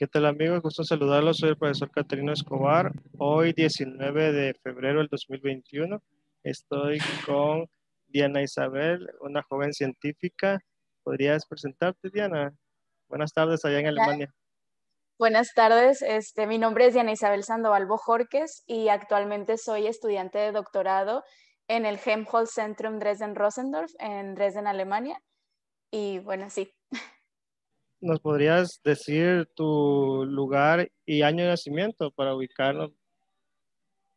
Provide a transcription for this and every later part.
¿Qué tal amigos? Gusto saludarlos. Soy el profesor Caterino Escobar. Hoy 19 de febrero del 2021 estoy con Diana Isabel, una joven científica. ¿Podrías presentarte, Diana? Buenas tardes allá en Alemania. Buenas tardes, este, mi nombre es Diana Isabel Sandoval Bojorques y actualmente soy estudiante de doctorado en el Helmholtz Zentrum Dresden-Rosendorf en Dresden, Alemania. Y bueno, sí, ¿Nos podrías decir tu lugar y año de nacimiento para ubicarlo.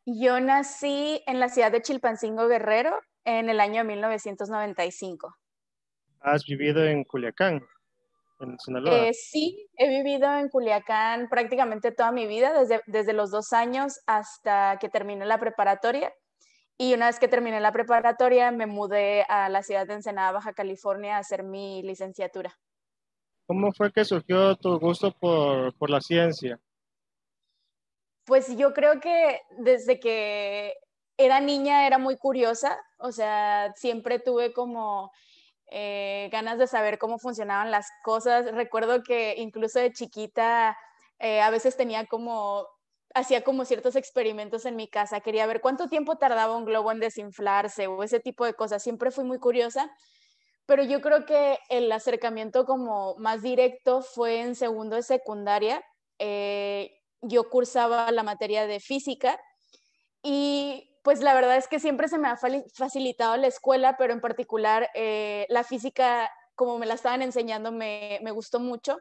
Yo nací en la ciudad de Chilpancingo Guerrero en el año 1995. ¿Has vivido en Culiacán, en Sinaloa? Eh, sí, he vivido en Culiacán prácticamente toda mi vida, desde, desde los dos años hasta que terminé la preparatoria. Y una vez que terminé la preparatoria, me mudé a la ciudad de Ensenada, Baja California, a hacer mi licenciatura. ¿Cómo fue que surgió tu gusto por, la ciencia? Pues yo creo que desde que era niña era muy curiosa, o sea, siempre tuve como eh, ganas de saber cómo funcionaban las cosas. Recuerdo que incluso de chiquita eh, a veces tenía como, hacía como ciertos experimentos en mi casa, quería ver cuánto tiempo tardaba un globo en desinflarse o ese tipo de cosas. Siempre fui muy curiosa pero yo creo que el acercamiento como más directo fue en segundo de secundaria. Eh, yo cursaba la materia de física y pues la verdad es que siempre se me ha facilitado la escuela, pero en particular eh, la física, como me la estaban enseñando, me, me gustó mucho.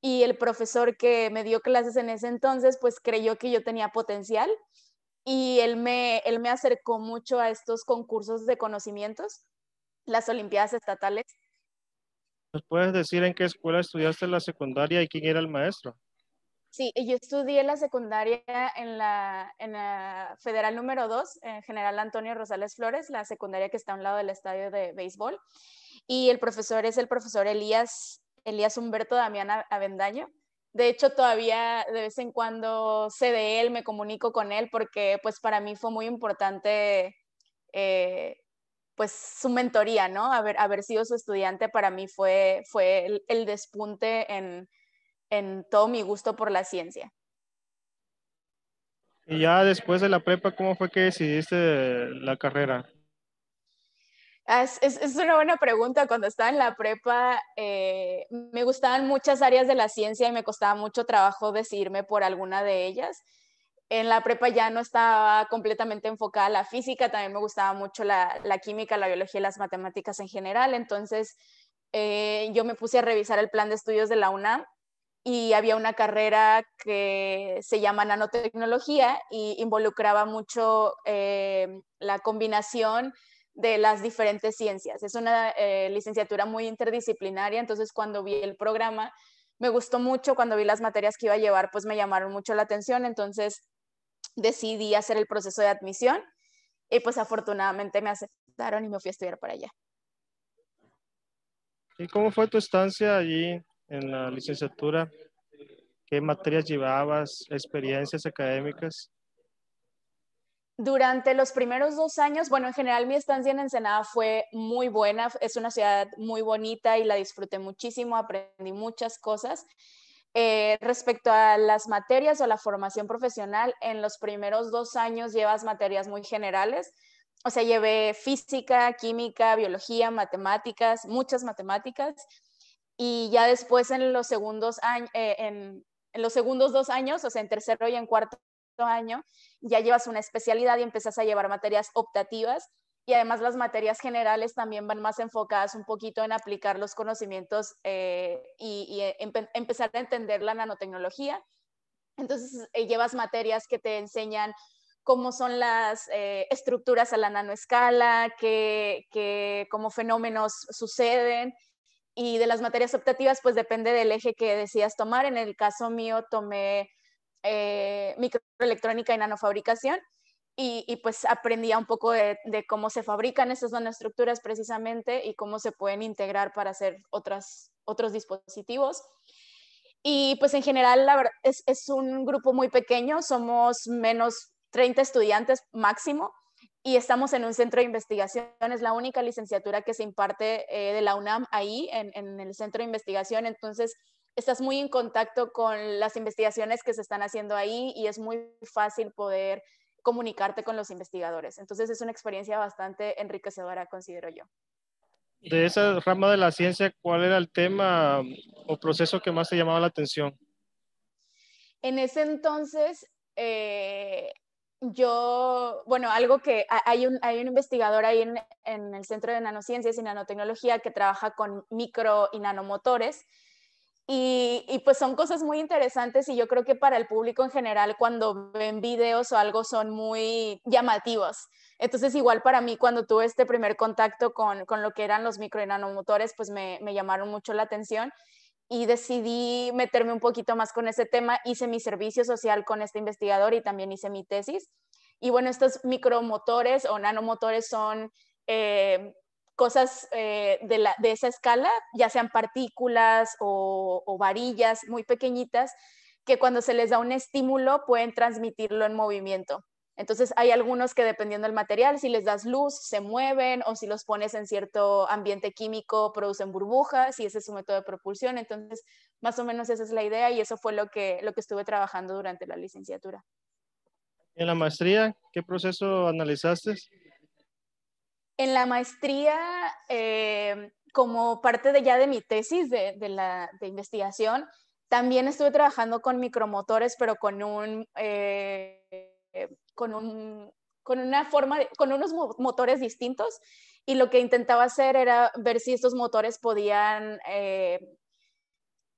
Y el profesor que me dio clases en ese entonces, pues creyó que yo tenía potencial y él me acercó mucho a estos concursos de conocimientos las Olimpiadas Estatales. ¿Nos puedes decir en qué escuela estudiaste la secundaria y quién era el maestro? Sí, yo estudié la secundaria en la, en la Federal número 2, en General Antonio Rosales Flores, la secundaria que está a un lado del estadio de béisbol. Y el profesor es el profesor Elías, Elías Humberto Damián Avendaño. De hecho, todavía de vez en cuando sé de él, me comunico con él, porque pues para mí fue muy importante eh, pues su mentoría, ¿no? Haber, sido su estudiante para mí fue, el, despunte en, en todo mi gusto por la ciencia. Y ya después de la prepa, ¿cómo fue que decidiste la carrera? Ah, es, una buena pregunta. Cuando estaba en la prepa, eh, me gustaban muchas áreas de la ciencia y me costaba mucho trabajo decidirme por alguna de ellas en la prepa ya no estaba completamente enfocada a la física, también me gustaba mucho la, química, la biología y las matemáticas en general. Entonces, eh, yo me puse a revisar el plan de estudios de la UNAM y había una carrera que se llama nanotecnología y involucraba mucho eh, la combinación de las diferentes ciencias. Es una eh, licenciatura muy interdisciplinaria, entonces cuando vi el programa me gustó mucho, cuando vi las materias que iba a llevar, pues me llamaron mucho la atención, entonces decidí hacer el proceso de admisión y pues afortunadamente me aceptaron y me fui a estudiar para allá. ¿Y cómo fue tu estancia allí en la licenciatura? ¿Qué materias llevabas? ¿Experiencias académicas? Durante los primeros dos años, bueno, en general mi estancia en Ensenada fue muy buena, es una ciudad muy bonita y la disfruté muchísimo, aprendí muchas cosas. Eh, respecto a las materias o la formación profesional, en los primeros dos años llevas materias muy generales. O sea, llevé física, química, biología, matemáticas, muchas matemáticas. Y ya después en los segundos, eh, en, los segundos dos años, o sea, en tercero y en cuarto año, ya llevas una especialidad y empiezas a llevar materias optativas y además las materias generales también van más enfocadas un poquito en aplicar los conocimientos eh, y, eh, empezar a entender la nanotecnología. Entonces eh, llevas materias que te enseñan cómo son las estructuras a la nanoescala, qué que, cómo fenómenos suceden. Y de las materias optativas, pues depende del eje que decidas tomar. En el caso mío tomé microelectrónica y nanofabricación y, pues aprendía un poco de, cómo se fabrican esas nanoestructuras precisamente y cómo se pueden integrar para hacer otros dispositivos. Y pues en general la verdad, es, un grupo muy pequeño, somos menos 30 estudiantes máximo y estamos en un centro de investigación, es la única licenciatura que se imparte eh, de la UNAM ahí en, en el centro de investigación, entonces estás muy en contacto con las investigaciones que se están haciendo ahí y es muy fácil poder comunicarte con los investigadores. Entonces es una experiencia bastante enriquecedora, considero yo. De esa rama de la ciencia, ¿cuál era el tema o proceso que más te llamaba la atención? En ese entonces, eh, yo, bueno, algo que hay un, hay un investigador ahí en, en el Centro de Nanociencias y Nanotecnología que trabaja con micro y nanomotores. Y, pues son cosas muy interesantes y yo creo que para el público en general cuando ven videos o algo son muy llamativos. Entonces igual para mí cuando tuve este primer contacto con, con lo que eran los micro y nanomotores, pues me, llamaron mucho la atención y decidí meterme un poquito más con ese tema. Hice mi servicio social con este investigador y también hice mi tesis. Y bueno, estos micromotores o nanomotores son eh, cosas eh, de, la, de, esa escala, ya sean partículas o, varillas muy pequeñitas, que cuando se les da un estímulo pueden transmitirlo en movimiento. Entonces hay algunos que dependiendo del material, si les das luz, se mueven o si los pones en cierto ambiente químico, producen burbujas y ese es su método de propulsión. Entonces, más o menos esa es la idea y eso fue lo que, lo que estuve trabajando durante la licenciatura. ¿En la maestría qué proceso analizaste? en la maestría, eh, como parte de ya de mi tesis de, investigación, también estuve trabajando con micromotores, pero con un, eh, con con una forma, con unos motores distintos. Y lo que intentaba hacer era ver si estos motores podían eh,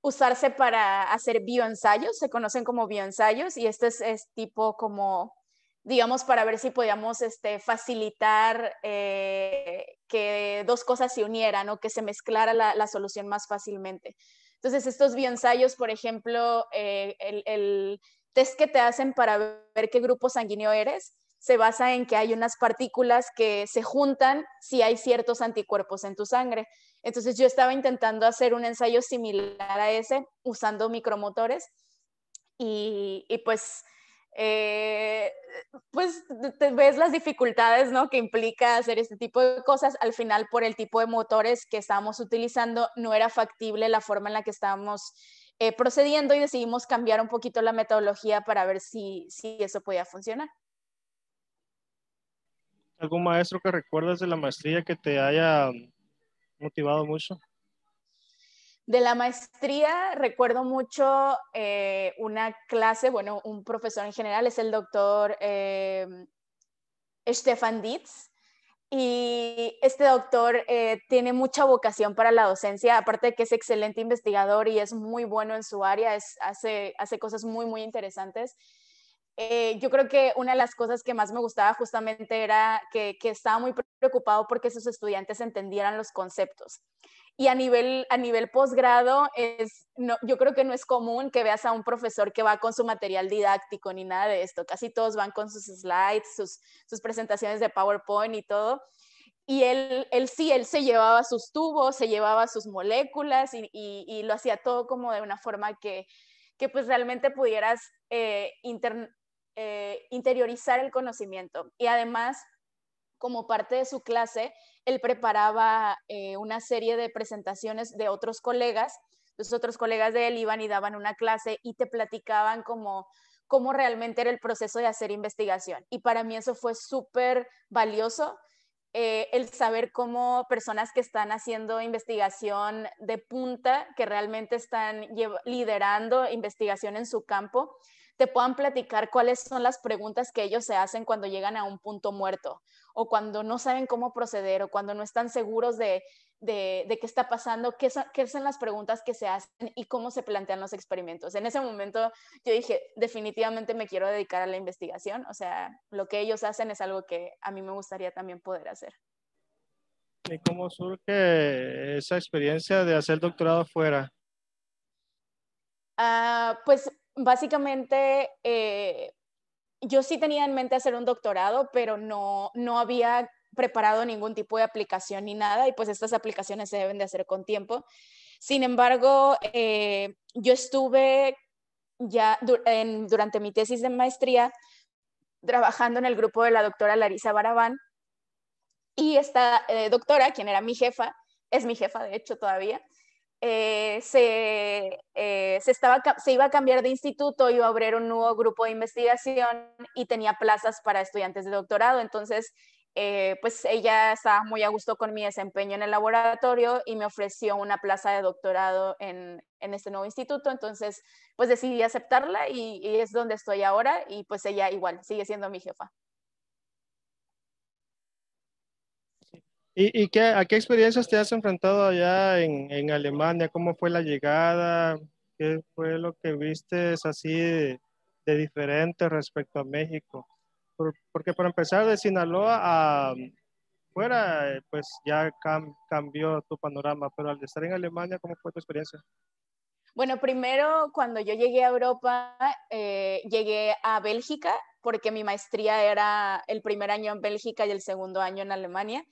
usarse para hacer bioensayos, se conocen como bioensayos, y este es, es tipo como digamos, para ver si podíamos este, facilitar eh, que dos cosas se unieran o que se mezclara la, solución más fácilmente. Entonces, estos bioensayos, por ejemplo, eh, el, el test que te hacen para ver qué grupo sanguíneo eres, se basa en que hay unas partículas que se juntan si hay ciertos anticuerpos en tu sangre. Entonces yo estaba intentando hacer un ensayo similar a ese usando micromotores y, y pues eh, pues te ves las dificultades que implica hacer este tipo de cosas. Al final, por el tipo de motores que estábamos utilizando, no era factible la forma en la que estábamos eh, procediendo y decidimos cambiar un poquito la metodología para ver si, si eso podía funcionar. ¿Algún maestro que recuerdas de la maestría que te haya motivado mucho? De la maestría recuerdo mucho eh, una clase, bueno, un profesor en general es el doctor eh, Stefan Dietz. Y este doctor eh, tiene mucha vocación para la docencia, aparte de que es excelente investigador y es muy bueno en su área, hace, hace cosas muy, muy interesantes. Eh, yo creo que una de las cosas que más me gustaba justamente era que, estaba muy preocupado porque sus estudiantes entendieran los conceptos. Y a nivel, a nivel posgrado, es, no, yo creo que no es común que veas a un profesor que va con su material didáctico ni nada de esto. Casi todos van con sus slides, sus, sus presentaciones de PowerPoint y todo. Y él, él sí, él se llevaba sus tubos, se llevaba sus moléculas y, y, lo hacía todo como de una forma que, que pues realmente pudieras eh, inter, eh, interiorizar el conocimiento. Y además, como parte de su clase, él preparaba eh, una serie de presentaciones de otros colegas. Los otros colegas de él iban y daban una clase y te platicaban como cómo realmente era el proceso de hacer investigación. Y para mí eso fue súper valioso, eh, el saber cómo personas que están haciendo investigación de punta, que realmente están liderando investigación en su campo, te puedan platicar cuáles son las preguntas que ellos se hacen cuando llegan a un punto muerto o cuando no saben cómo proceder o cuando no están seguros de, de, qué está pasando, qué son, qué son las preguntas que se hacen y cómo se plantean los experimentos. En ese momento yo dije, definitivamente me quiero dedicar a la investigación, o sea, lo que ellos hacen es algo que a mí me gustaría también poder hacer. ¿Y cómo surge esa experiencia de hacer doctorado fuera? Ah, pues básicamente eh, yo sí tenía en mente hacer un doctorado, pero no, no había preparado ningún tipo de aplicación ni nada y pues estas aplicaciones se deben de hacer con tiempo. Sin embargo, eh, yo estuve ya durante mi tesis de maestría trabajando en el grupo de la doctora Larisa Barabán y esta eh, doctora, quien era mi jefa, es mi jefa de hecho todavía, eh, se, eh, se, estaba, se iba a cambiar de instituto, iba a abrir un nuevo grupo de investigación y tenía plazas para estudiantes de doctorado. Entonces, eh, pues ella estaba muy a gusto con mi desempeño en el laboratorio y me ofreció una plaza de doctorado en, este nuevo instituto. Entonces, pues decidí aceptarla y, y, es donde estoy ahora y pues ella igual sigue siendo mi jefa. ¿Y, qué, a qué experiencias te has enfrentado allá en, Alemania? ¿Cómo fue la llegada? ¿Qué fue lo que viste así de, diferente respecto a México? porque para empezar de Sinaloa a um, fuera, eh, pues ya cambió tu panorama, pero al estar en Alemania, ¿cómo fue tu experiencia? Bueno, primero cuando yo llegué a Europa, eh, llegué a Bélgica porque mi maestría era el primer año en Bélgica y el segundo año en Alemania.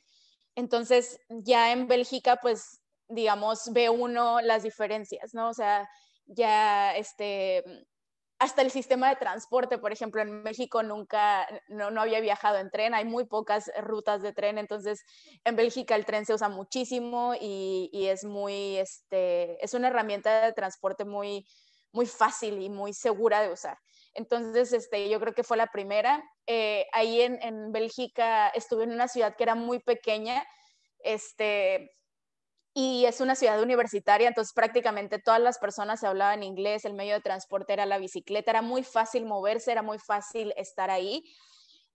Entonces, ya en Bélgica, pues, digamos, ve uno las diferencias, ¿no? O sea, ya este, hasta el sistema de transporte, por ejemplo, en México nunca, no, no, había viajado en tren, hay muy pocas rutas de tren, entonces en Bélgica el tren se usa muchísimo y, y es muy, este, es una herramienta de transporte muy, muy fácil y muy segura de usar. Entonces, este, yo creo que fue la primera. Eh, ahí en, en, Bélgica estuve en una ciudad que era muy pequeña, este, y es una ciudad universitaria, entonces prácticamente todas las personas se hablaban inglés, el medio de transporte era la bicicleta, era muy fácil moverse, era muy fácil estar ahí.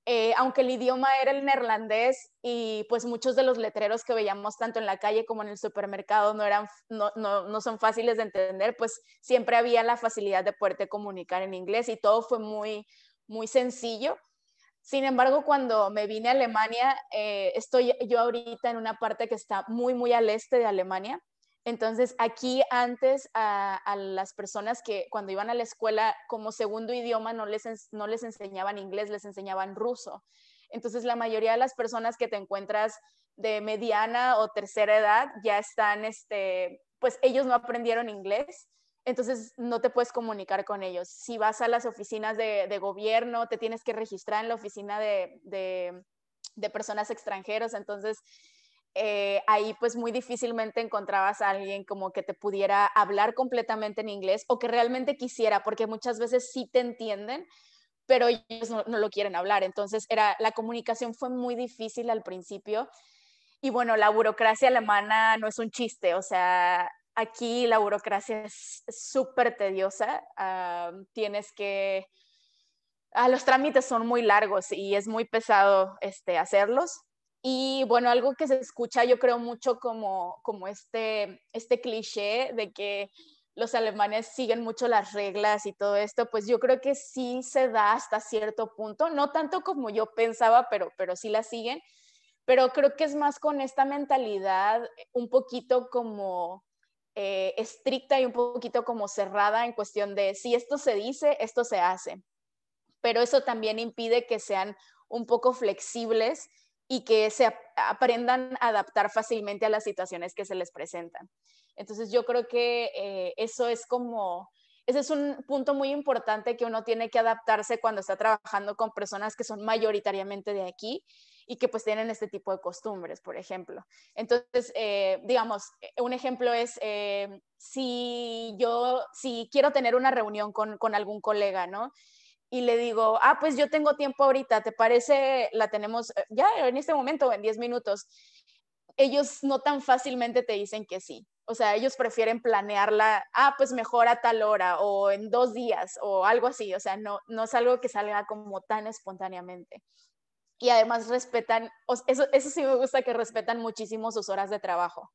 Eh, aunque el idioma era el neerlandés y pues muchos de los letreros que veíamos tanto en la calle como en el supermercado no, eran, no, no, son fáciles de entender, pues siempre había la facilidad de poderte comunicar en inglés y todo fue muy, muy sencillo. Sin embargo, cuando me vine a Alemania, eh, estoy yo ahorita en una parte que está muy, muy al este de Alemania entonces, aquí antes a, las personas que cuando iban a la escuela como segundo idioma no les, no les enseñaban inglés, les enseñaban ruso. Entonces, la mayoría de las personas que te encuentras de mediana o tercera edad ya están, este, pues ellos no aprendieron inglés, entonces no te puedes comunicar con ellos. Si vas a las oficinas de, gobierno, te tienes que registrar en la oficina de, de personas extranjeras, entonces eh, ahí pues muy difícilmente encontrabas a alguien como que te pudiera hablar completamente en inglés o que realmente quisiera, porque muchas veces sí te entienden, pero ellos no, lo quieren hablar. Entonces era, la comunicación fue muy difícil al principio. Y bueno, la burocracia alemana no es un chiste, o sea, aquí la burocracia es súper tediosa. Ah, tienes que... Ah, los trámites son muy largos y es muy pesado este, hacerlos y bueno, algo que se escucha yo creo mucho como, como este, este cliché de que los alemanes siguen mucho las reglas y todo esto, pues yo creo que sí se da hasta cierto punto, no tanto como yo pensaba, pero, pero sí la siguen, pero creo que es más con esta mentalidad un poquito como eh, estricta y un poquito como cerrada en cuestión de si esto se dice, esto se hace, pero eso también impide que sean un poco flexibles y que se aprendan a adaptar fácilmente a las situaciones que se les presentan. Entonces yo creo que eh, eso es como, ese es un punto muy importante que uno tiene que adaptarse cuando está trabajando con personas que son mayoritariamente de aquí y que pues tienen este tipo de costumbres, por ejemplo. Entonces, eh, digamos, eh, un ejemplo es si yo, si quiero tener una reunión con, con algún colega, ¿no? y le digo, ah, pues yo tengo tiempo ahorita, ¿te parece? La tenemos eh, ya en este momento, en 10 minutos. Ellos no tan fácilmente te dicen que sí. O sea, ellos prefieren planearla, ah, pues mejor a tal hora o en dos días o algo así. O sea, no, no es algo que salga como tan espontáneamente. Y además respetan, eso, eso sí me gusta que respetan muchísimo sus horas de trabajo.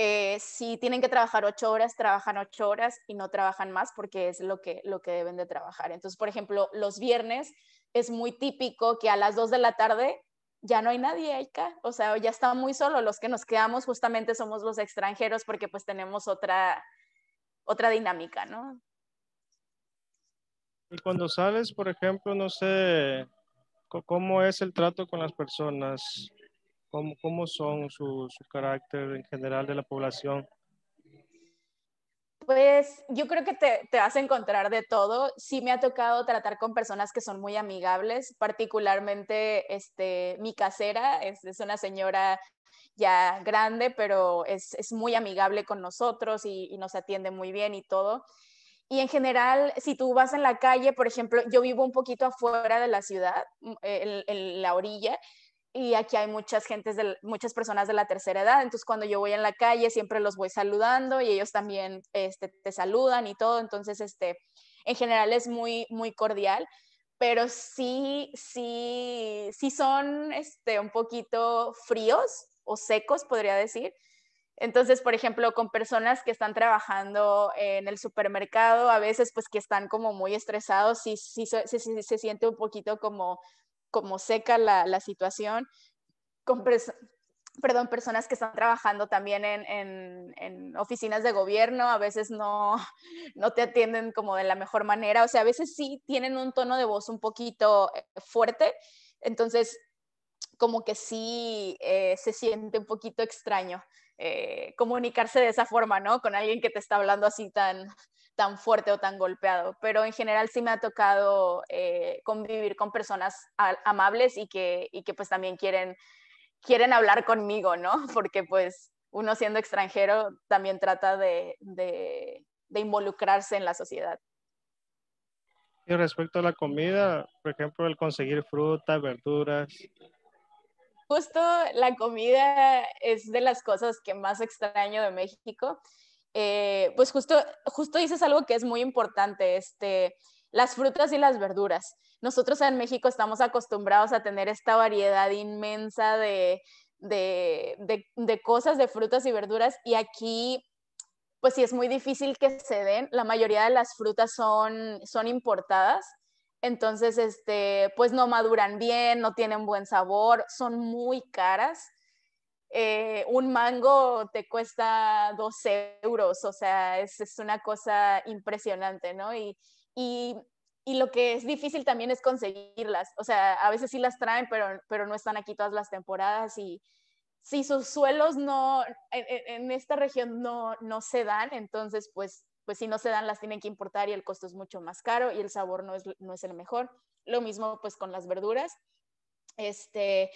Eh, si tienen que trabajar ocho horas, trabajan ocho horas y no trabajan más porque es lo que, lo que deben de trabajar. Entonces, por ejemplo, los viernes es muy típico que a las dos de la tarde ya no hay nadie, Aika. O sea, ya está muy solo. Los que nos quedamos justamente somos los extranjeros porque pues tenemos otra, otra dinámica, ¿no? Y cuando sales, por ejemplo, no sé, ¿cómo es el trato con las personas? ¿Cómo, son su, su carácter en general de la población? Pues yo creo que te, te, vas a encontrar de todo. Sí me ha tocado tratar con personas que son muy amigables, particularmente este, mi casera, es, una señora ya grande, pero es, muy amigable con nosotros y, nos atiende muy bien y todo. Y en general, si tú vas en la calle, por ejemplo, yo vivo un poquito afuera de la ciudad, mm, en la orilla, y aquí hay muchas gentes de, muchas personas de la tercera edad, entonces cuando yo voy en la calle siempre los voy saludando y ellos también este, te saludan y todo, entonces este, en general es muy, muy cordial, pero sí, sí, sí son este, un poquito fríos o secos, podría decir. Entonces, por ejemplo, con personas que están trabajando en el supermercado, a veces pues que están como muy estresados, sí, sí, se siente un poquito como como seca la, situación, con perdón, personas que están trabajando también en, oficinas de gobierno, a veces no, no te atienden como de la mejor manera, o sea, a veces sí tienen un tono de voz un poquito eh, fuerte, entonces como que sí eh, se siente un poquito extraño eh, comunicarse de esa forma, ¿no? Con alguien que te está hablando así tan, tan fuerte o tan golpeado, pero en general sí me ha tocado eh, convivir con personas amables y que, y que pues también quieren, quieren hablar conmigo, ¿no? Porque pues uno siendo extranjero también trata de, de involucrarse en la sociedad. Y respecto a la comida, por ejemplo, el conseguir frutas, verduras. Justo la comida es de las cosas que más extraño de México eh, pues justo, justo dices algo que es muy importante, este, las frutas y las verduras. Nosotros en México estamos acostumbrados a tener esta variedad inmensa de, de, de, cosas, de frutas y verduras, y aquí pues sí es muy difícil que se den. La mayoría de las frutas son, son importadas. Entonces, este, pues no maduran bien, no tienen buen sabor, son muy caras. Eh, un mango te cuesta 12 euros, o sea, es, una cosa impresionante, ¿no? Y, y, lo que es difícil también es conseguirlas, o sea, a veces sí las traen, pero, pero no están aquí todas las temporadas y si sus suelos no, en, esta región no, se dan, entonces pues, pues si no se dan las tienen que importar y el costo es mucho más caro y el sabor no es, no es el mejor. Lo mismo pues con las verduras. Este,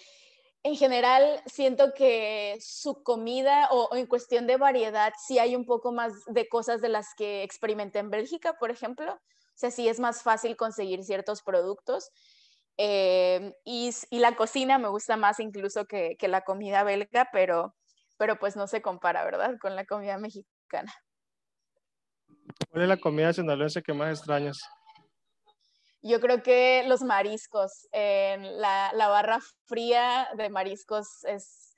en general siento que su comida o, en cuestión de variedad sí hay un poco más de cosas de las que experimenté en Bélgica, por ejemplo. O sea, sí es más fácil conseguir ciertos productos. Eh, y, la cocina me gusta más incluso que, la comida belga, pero, pero pues no se compara, ¿verdad? Con la comida mexicana. ¿Cuál es la comida sinaloense que más extrañas? yo creo que los mariscos, la, barra fría de mariscos es,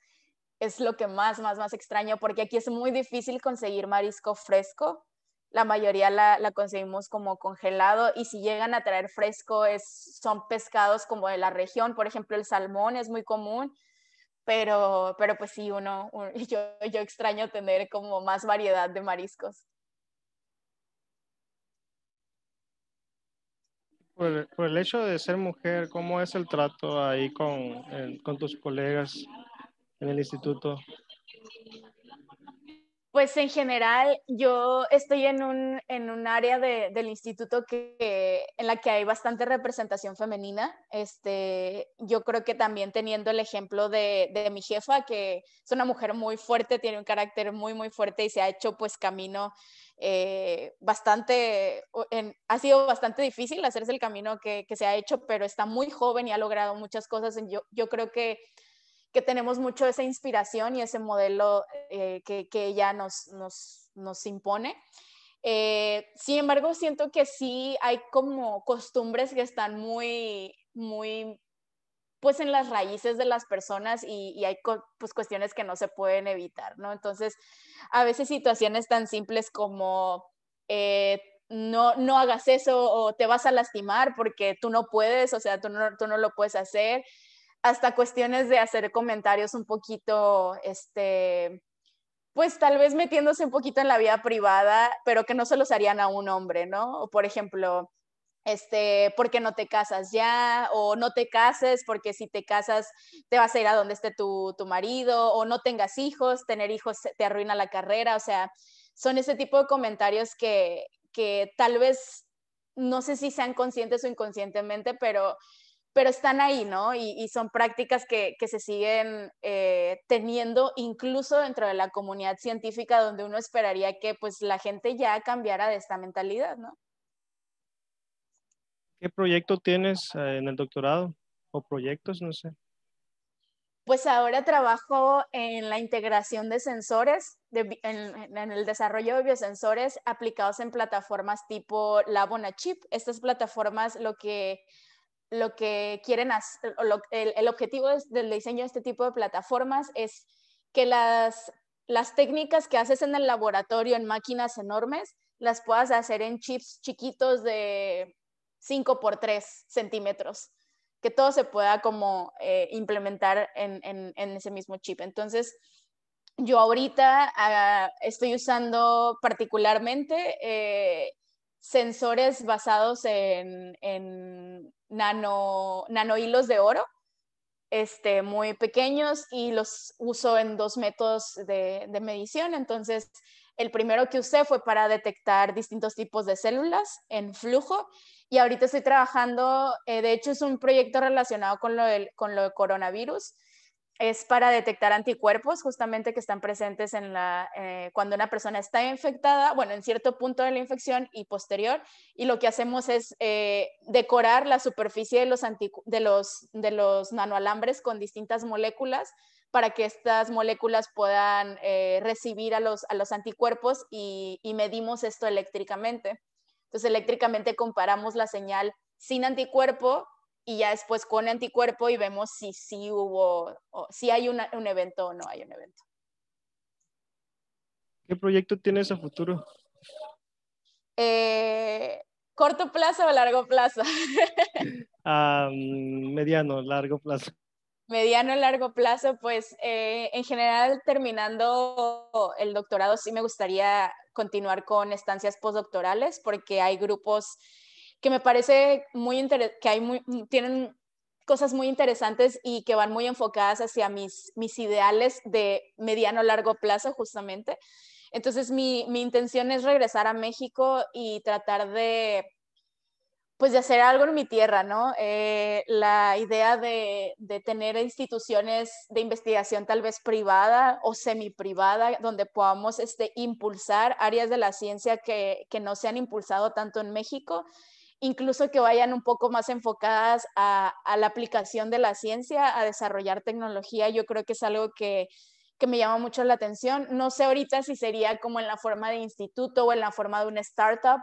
lo que más, más, más extraño, porque aquí es muy difícil conseguir marisco fresco. La mayoría la, conseguimos como congelado y si llegan a traer fresco son pescados como de la región, por ejemplo el salmón es muy común, pero, pero pues sí, uno, yo extraño tener como más variedad de mariscos. Por, el hecho de ser mujer, ¿cómo es el trato ahí con, con tus colegas en el instituto? Pues en general, yo estoy en un, en un área del instituto que, en la que hay bastante representación femenina. Este, yo creo que también teniendo el ejemplo de, mi jefa, que es una mujer muy fuerte, tiene un carácter muy, muy fuerte y se ha hecho pues camino eh, bastante, ha sido bastante difícil hacerse el camino que, se ha hecho, pero está muy joven y ha logrado muchas cosas. Yo, yo creo que que tenemos mucho esa inspiración y ese modelo eh, que, que, ella nos, nos, nos impone. Eh, sin embargo, siento que sí hay como costumbres que están muy, muy, pues en las raíces de las personas y, y hay pues cuestiones que no se pueden evitar, ¿no? Entonces, a veces situaciones tan simples como... Eh, no, no hagas eso o te vas a lastimar porque tú no puedes, o sea, tú no, tú no lo puedes hacer hasta cuestiones de hacer comentarios un poquito, este, pues tal vez metiéndose un poquito en la vida privada, pero que no se los harían a un hombre, ¿no? O por ejemplo, este, ¿por qué no te casas ya? O no te cases porque si te casas te vas a ir a donde esté tu, tu marido, o no tengas hijos, tener hijos te arruina la carrera, o sea, son ese tipo de comentarios que, que tal vez, no sé si sean conscientes o inconscientemente, pero pero están ahí, ¿no? Y, son prácticas que, se siguen eh, teniendo incluso dentro de la comunidad científica donde uno esperaría que pues la gente ya cambiara de esta mentalidad, ¿no? ¿Qué proyecto tienes eh, en el doctorado? ¿O proyectos? No sé. Pues ahora trabajo en la integración de sensores, en, en, el desarrollo de biosensores aplicados en plataformas tipo Labona Chip. Estas plataformas lo que lo que quieren hacer, el, objetivo del diseño de este tipo de plataformas es que las, las técnicas que haces en el laboratorio en máquinas enormes las puedas hacer en chips chiquitos de 5 por 3 centímetros, que todo se pueda como eh, implementar en, ese mismo chip. Entonces, yo ahorita ah, estoy usando particularmente eh, sensores basados en, en nano, hilos de oro, este, muy pequeños y los uso en dos métodos de, medición. Entonces, el primero que usé fue para detectar distintos tipos de células en flujo y ahorita estoy trabajando, eh, de hecho es un proyecto relacionado con lo, con lo de coronavirus es para detectar anticuerpos justamente que están presentes en la, eh, cuando una persona está infectada, bueno, en cierto punto de la infección y posterior, y lo que hacemos es eh, decorar la superficie de los, de, los, de los nanoalambres con distintas moléculas para que estas moléculas puedan eh, recibir a los, a los anticuerpos y, y medimos esto eléctricamente. Entonces, eléctricamente comparamos la señal sin anticuerpo y ya después con anticuerpo y vemos si sí si hubo, o, si hay un evento o no hay un evento. ¿Qué proyecto tienes a futuro? Eh, ¿Corto plazo o largo plazo? Ah, mm, mediano, largo plazo. Mediano, largo plazo, pues eh, en general terminando el doctorado sí me gustaría continuar con estancias postdoctorales porque hay grupos que me parece muy que hay mm, tienen cosas muy interesantes y que van muy enfocadas hacia mis, mis ideales de mediano largo plazo justamente. Entonces mi, intención es regresar a México y tratar de pues de hacer algo en mi tierra, ¿no? Eh, la idea de, tener instituciones de investigación tal vez privada o semi-privada, donde podamos este, impulsar áreas de la ciencia que, que, no se han impulsado tanto en México incluso que vayan un poco más enfocadas a, la aplicación de la ciencia, a desarrollar tecnología. Yo creo que es algo que, me llama mucho la atención. No sé ahorita si sería como en la forma de instituto o en la forma de una startup,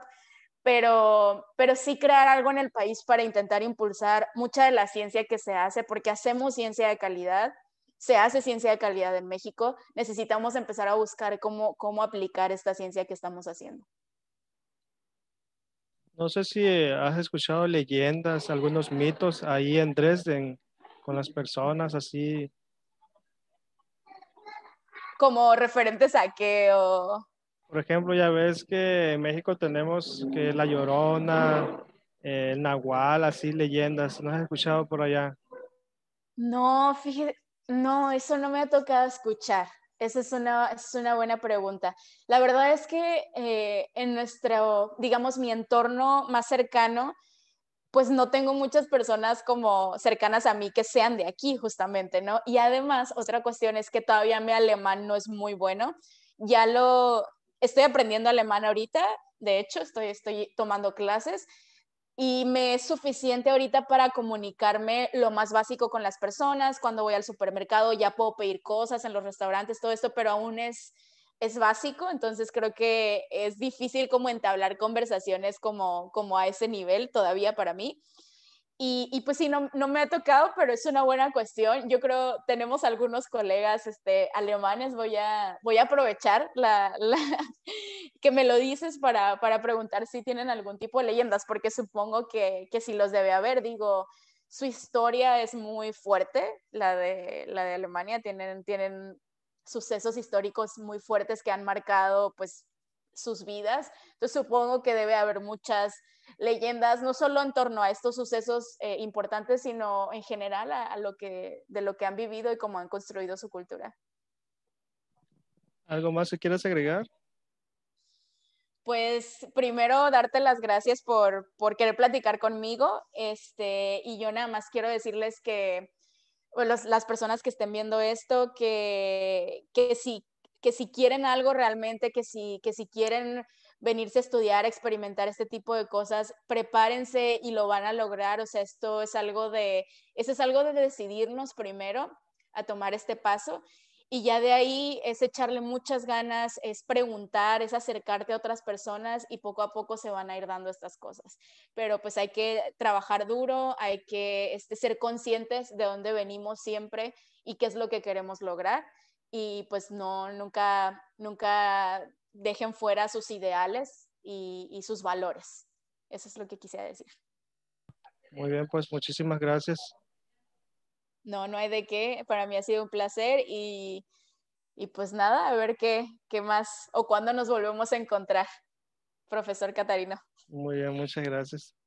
pero, sí crear algo en el país para intentar impulsar mucha de la ciencia que se hace, porque hacemos ciencia de calidad, se hace ciencia de calidad en México, necesitamos empezar a buscar cómo aplicar esta ciencia que estamos haciendo. No sé si eh, has escuchado leyendas, algunos mitos ahí en Dresden con las personas así. Como referentes a qué o... Por ejemplo, ya ves que en México tenemos que La Llorona, el Nahual, así leyendas. ¿No has escuchado por allá? No, fíjate, no, eso no me ha tocado escuchar. Esa es una, buena pregunta. La verdad es que eh, en nuestro, digamos, mi entorno más cercano, pues no tengo muchas personas como cercanas a mí que sean de aquí justamente, ¿no? Y además, otra cuestión es que todavía mi alemán no es muy bueno. Ya lo estoy aprendiendo alemán ahorita, de hecho, estoy, estoy tomando clases, y me es suficiente ahorita para comunicarme lo más básico con las personas. Cuando voy al supermercado ya puedo pedir cosas en los restaurantes, todo esto, pero aún es, es básico, entonces creo que es difícil como entablar conversaciones como, como a ese nivel todavía para mí. Y, y, pues sí, no, no, me ha tocado, pero es una buena cuestión. Yo creo, tenemos algunos colegas este, alemanes, voy a, voy a aprovechar la, la, que me lo dices para, preguntar si tienen algún tipo de leyendas, porque supongo que, sí los debe haber. Digo, su historia es muy fuerte, la de, la de Alemania, tienen, tienen sucesos históricos muy fuertes que han marcado pues sus vidas. Entonces supongo que debe haber muchas leyendas, no solo en torno a estos sucesos eh, importantes, sino en general a, lo que, de lo que han vivido y cómo han construido su cultura. ¿Algo más que quieras agregar? pues primero darte las gracias por, querer platicar conmigo. Este, y yo nada más quiero decirles que pues, las personas que estén viendo esto, que, que, si, que si quieren algo realmente, que si, que si quieren venirse a estudiar, experimentar este tipo de cosas, prepárense y lo van a lograr. O sea, esto es algo de, es algo de decidirnos primero a tomar este paso y ya de ahí es echarle muchas ganas, es preguntar, es acercarte a otras personas y poco a poco se van a ir dando estas cosas. Pero pues hay que trabajar duro, hay que este, ser conscientes de dónde venimos siempre y qué es lo que queremos lograr y pues no, nunca, nunca dejen fuera sus ideales y sus valores. Eso es lo que quisiera decir. Muy bien, pues muchísimas gracias. No, no hay de qué. Para mí ha sido un placer y, pues nada, a ver qué, qué más o cuándo nos volvemos a encontrar, profesor Catarino. Muy bien, muchas gracias.